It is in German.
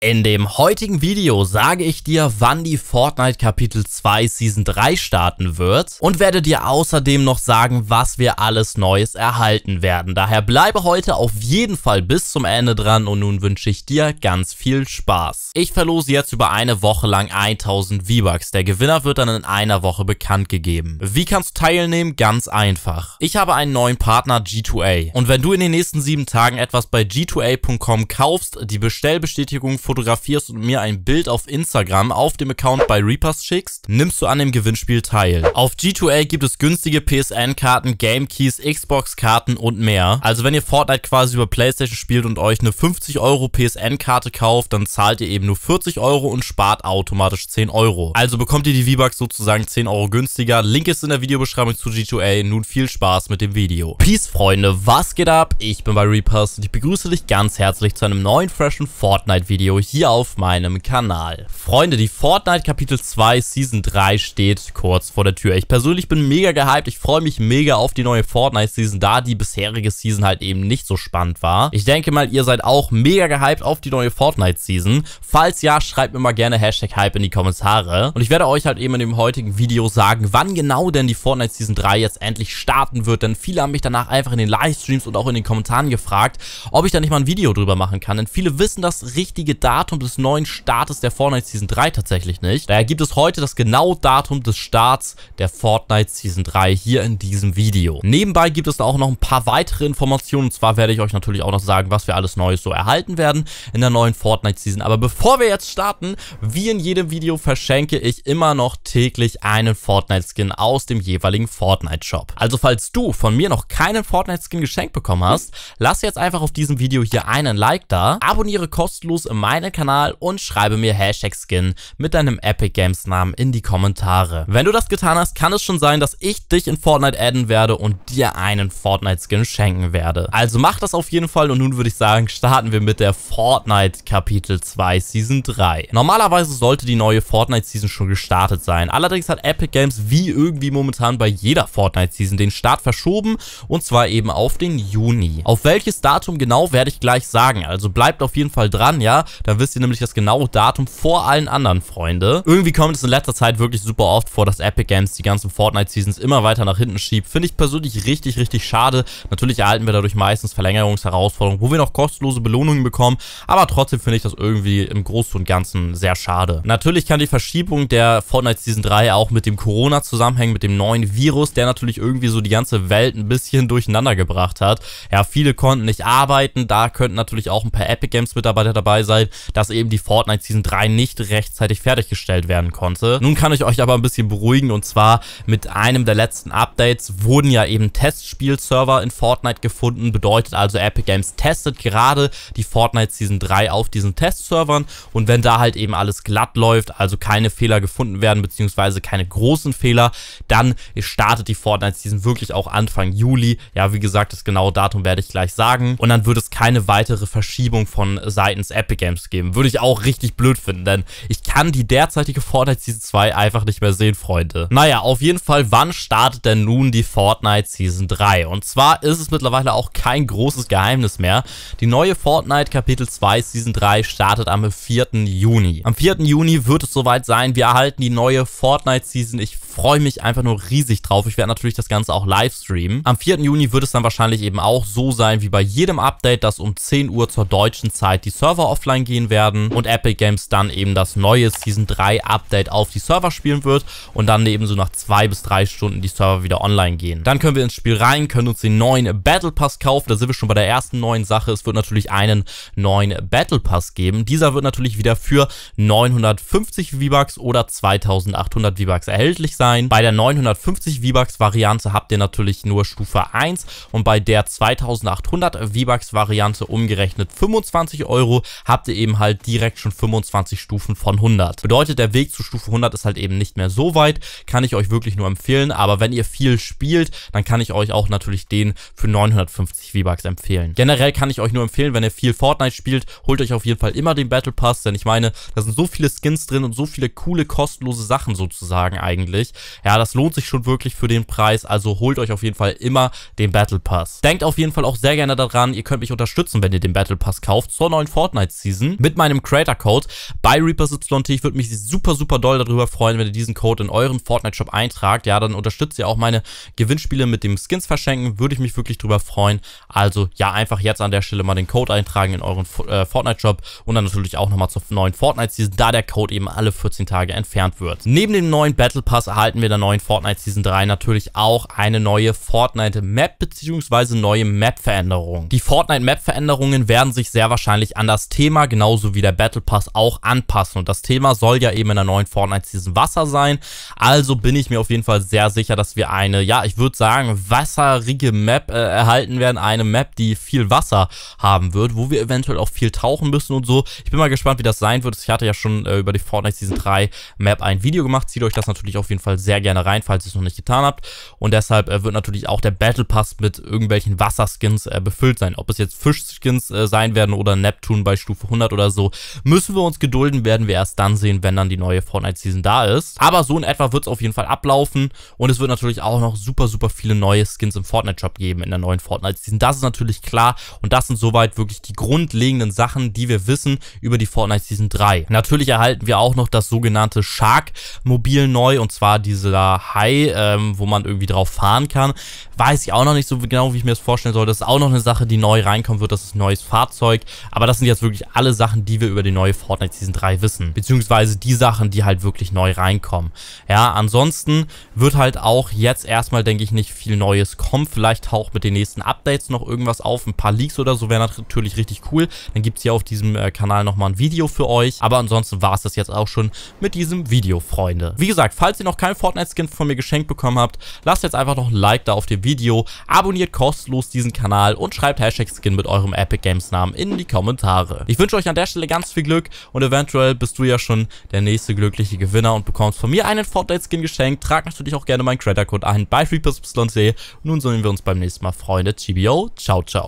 In dem heutigen Video sage ich dir, wann die Fortnite Kapitel 2 Season 3 starten wird und werde dir außerdem noch sagen, was wir alles Neues erhalten werden. Daher bleibe heute auf jeden Fall bis zum Ende dran und nun wünsche ich dir ganz viel Spaß. Ich verlose jetzt über eine Woche lang 1000 V-Bucks. Der Gewinner wird dann in einer Woche bekannt gegeben. Wie kannst du teilnehmen? Ganz einfach. Ich habe einen neuen Partner G2A und wenn du in den nächsten sieben Tagen etwas bei g2a.com kaufst, die Bestellbestätigung fotografierst und mir ein Bild auf Instagram auf dem Account bei Reapers schickst, nimmst du an dem Gewinnspiel teil. Auf G2A gibt es günstige PSN-Karten, Game-Keys, Xbox-Karten und mehr. Also wenn ihr Fortnite quasi über Playstation spielt und euch eine 50 Euro PSN-Karte kauft, dann zahlt ihr eben nur 40 Euro und spart automatisch 10 Euro. Also bekommt ihr die V-Bucks sozusagen 10 Euro günstiger. Link ist in der Videobeschreibung zu G2A. Nun viel Spaß mit dem Video. Peace, Freunde. Was geht ab? Ich bin bei Reapers und ich begrüße dich ganz herzlich zu einem neuen, freshen Fortnite-Video hier auf meinem Kanal. Freunde, die Fortnite Kapitel 2 Season 3 steht kurz vor der Tür. Ich persönlich bin mega gehypt, ich freue mich mega auf die neue Fortnite Season, da die bisherige Season halt eben nicht so spannend war. Ich denke mal, ihr seid auch mega gehypt auf die neue Fortnite Season. Falls ja, schreibt mir mal gerne Hashtag Hype in die Kommentare. Und ich werde euch halt eben in dem heutigen Video sagen, wann genau denn die Fortnite Season 3 jetzt endlich starten wird, denn viele haben mich danach einfach in den Livestreams und auch in den Kommentaren gefragt, ob ich da nicht mal ein Video drüber machen kann, denn viele wissen das richtige Datum des neuen Startes der Fortnite Season 3 tatsächlich nicht. Daher gibt es heute das genaue Datum des Starts der Fortnite Season 3 hier in diesem Video. Nebenbei gibt es auch noch ein paar weitere Informationen. Und zwar werde ich euch natürlich auch noch sagen, was wir alles Neues so erhalten werden in der neuen Fortnite Season. Aber bevor wir jetzt starten, wie in jedem Video verschenke ich immer noch täglich einen Fortnite Skin aus dem jeweiligen Fortnite Shop. Also falls du von mir noch keinen Fortnite Skin geschenkt bekommen hast, lass jetzt einfach auf diesem Video hier einen Like da, abonniere kostenlos in meinem meinen Kanal und schreibe mir Hashtag Skin mit deinem Epic Games Namen in die Kommentare. Wenn du das getan hast, kann es schon sein, dass ich dich in Fortnite adden werde und dir einen Fortnite Skin schenken werde. Also mach das auf jeden Fall und nun würde ich sagen, starten wir mit der Fortnite Kapitel 2 Season 3. Normalerweise sollte die neue Fortnite Season schon gestartet sein. Allerdings hat Epic Games wie irgendwie momentan bei jeder Fortnite Season den Start verschoben und zwar eben auf den Juni. Auf welches Datum genau werde ich gleich sagen, also bleibt auf jeden Fall dran, ja. Da wisst ihr nämlich das genaue Datum vor allen anderen, Freunde. Irgendwie kommt es in letzter Zeit wirklich super oft vor, dass Epic Games die ganzen Fortnite-Seasons immer weiter nach hinten schiebt. Finde ich persönlich richtig, richtig schade. Natürlich erhalten wir dadurch meistens Verlängerungsherausforderungen, wo wir noch kostenlose Belohnungen bekommen. Aber trotzdem finde ich das irgendwie im Großen und Ganzen sehr schade. Natürlich kann die Verschiebung der Fortnite Season 3 auch mit dem Corona zusammenhängen, mit dem neuen Virus, der natürlich irgendwie so die ganze Welt ein bisschen durcheinander gebracht hat. Ja, viele konnten nicht arbeiten, da könnten natürlich auch ein paar Epic Games Mitarbeiter dabei sein, dass eben die Fortnite Season 3 nicht rechtzeitig fertiggestellt werden konnte. Nun kann ich euch aber ein bisschen beruhigen und zwar mit einem der letzten Updates wurden ja eben Testspielserver in Fortnite gefunden, bedeutet also Epic Games testet gerade die Fortnite Season 3 auf diesen Testservern und wenn da halt eben alles glatt läuft, also keine Fehler gefunden werden beziehungsweise keine großen Fehler, dann startet die Fortnite Season wirklich auch Anfang Juli. Ja, wie gesagt, das genaue Datum werde ich gleich sagen und dann wird es keine weitere Verschiebung von seitens Epic Games geben. Würde ich auch richtig blöd finden, denn ich kann die derzeitige Fortnite Season 2 einfach nicht mehr sehen, Freunde. Naja, auf jeden Fall, wann startet denn nun die Fortnite Season 3? Und zwar ist es mittlerweile auch kein großes Geheimnis mehr. Die neue Fortnite Kapitel 2 Season 3 startet am 4. Juni. Am 4. Juni wird es soweit sein. Wir erhalten die neue Fortnite Season. Ich freue mich einfach nur riesig drauf. Ich werde natürlich das Ganze auch live streamen. Am 4. Juni wird es dann wahrscheinlich eben auch so sein wie bei jedem Update, dass um 10 Uhr zur deutschen Zeit die Server offline gehen gehen werden und Epic Games dann eben das neue Season 3 Update auf die Server spielen wird und dann eben so nach zwei bis drei Stunden die Server wieder online gehen. Dann können wir ins Spiel rein, können uns den neuen Battle Pass kaufen. Da sind wir schon bei der ersten neuen Sache. Es wird natürlich einen neuen Battle Pass geben. Dieser wird natürlich wieder für 950 V-Bucks oder 2800 V-Bucks erhältlich sein. Bei der 950 V-Bucks Variante habt ihr natürlich nur Stufe 1 und bei der 2800 V-Bucks Variante umgerechnet 25 Euro habt ihr eben halt direkt schon 25 Stufen von 100. Bedeutet, der Weg zu Stufe 100 ist halt eben nicht mehr so weit, kann ich euch wirklich nur empfehlen, aber wenn ihr viel spielt, dann kann ich euch auch natürlich den für 950 V-Bucks empfehlen. Generell kann ich euch nur empfehlen, wenn ihr viel Fortnite spielt, holt euch auf jeden Fall immer den Battle Pass, denn ich meine, da sind so viele Skins drin und so viele coole, kostenlose Sachen sozusagen eigentlich. Ja, das lohnt sich schon wirklich für den Preis, also holt euch auf jeden Fall immer den Battle Pass. Denkt auf jeden Fall auch sehr gerne daran, ihr könnt mich unterstützen, wenn ihr den Battle Pass kauft zur neuen Fortnite-Season nutzen mit meinem Creator Code bei ReaperSYT. Ich würde mich super, super doll darüber freuen, wenn ihr diesen Code in euren Fortnite Shop eintragt. Ja, dann unterstützt ihr auch meine Gewinnspiele mit dem Skins verschenken. Würde ich mich wirklich drüber freuen. Also ja, einfach jetzt an der Stelle mal den Code eintragen in euren äh, Fortnite Shop und dann natürlich auch nochmal zur neuen Fortnite Season, da der Code eben alle 14 Tage entfernt wird. Neben dem neuen Battle Pass erhalten wir in der neuen Fortnite Season 3 natürlich auch eine neue Fortnite Map bzw. neue Map veränderung Die Fortnite Map Veränderungen werden sich sehr wahrscheinlich an das Thema genauso wie der Battle Pass auch anpassen. Und das Thema soll ja eben in der neuen Fortnite-Season Wasser sein. Also bin ich mir auf jeden Fall sehr sicher, dass wir eine, ja, ich würde sagen, wasserige Map äh, erhalten werden. Eine Map, die viel Wasser haben wird, wo wir eventuell auch viel tauchen müssen und so. Ich bin mal gespannt, wie das sein wird. Ich hatte ja schon äh, über die Fortnite Season 3 Map ein Video gemacht. Zieht euch das natürlich auf jeden Fall sehr gerne rein, falls ihr es noch nicht getan habt. Und deshalb äh, wird natürlich auch der Battle Pass mit irgendwelchen Wasserskins äh, befüllt sein. Ob es jetzt Fischskins äh, sein werden oder Neptun bei Stufe 100 Monat oder so. Müssen wir uns gedulden, werden wir erst dann sehen, wenn dann die neue Fortnite-Season da ist. Aber so in etwa wird es auf jeden Fall ablaufen und es wird natürlich auch noch super, super viele neue Skins im Fortnite-Shop geben in der neuen Fortnite-Season. Das ist natürlich klar und das sind soweit wirklich die grundlegenden Sachen, die wir wissen über die Fortnite-Season 3. Natürlich erhalten wir auch noch das sogenannte Shark-Mobil neu und zwar dieser Hai, ähm, wo man irgendwie drauf fahren kann. Weiß ich auch noch nicht so genau, wie ich mir das vorstellen soll. Das ist auch noch eine Sache, die neu reinkommen wird. Das ist ein neues Fahrzeug. Aber das sind jetzt wirklich alle Sachen, die wir über die neue Fortnite Season 3 wissen. Beziehungsweise die Sachen, die halt wirklich neu reinkommen. Ja, ansonsten wird halt auch jetzt erstmal, denke ich, nicht viel Neues kommen. Vielleicht taucht mit den nächsten Updates noch irgendwas auf. Ein paar Leaks oder so wäre natürlich richtig cool. Dann gibt es hier auf diesem äh, Kanal nochmal ein Video für euch. Aber ansonsten war es das jetzt auch schon mit diesem Video, Freunde. Wie gesagt, falls ihr noch keinen Fortnite-Skin von mir geschenkt bekommen habt, lasst jetzt einfach noch ein Like da auf dem Video, abonniert kostenlos diesen Kanal und schreibt Hashtag Skin mit eurem Epic Games Namen in die Kommentare. Ich wünsche euch euch an der Stelle ganz viel Glück und eventuell bist du ja schon der nächste glückliche Gewinner und bekommst von mir einen Fortnite-Skin geschenkt. Trag natürlich auch gerne meinen Creator-Code ein bei FreePSYC. Nun sehen wir uns beim nächsten Mal, Freunde. TBO, ciao, ciao.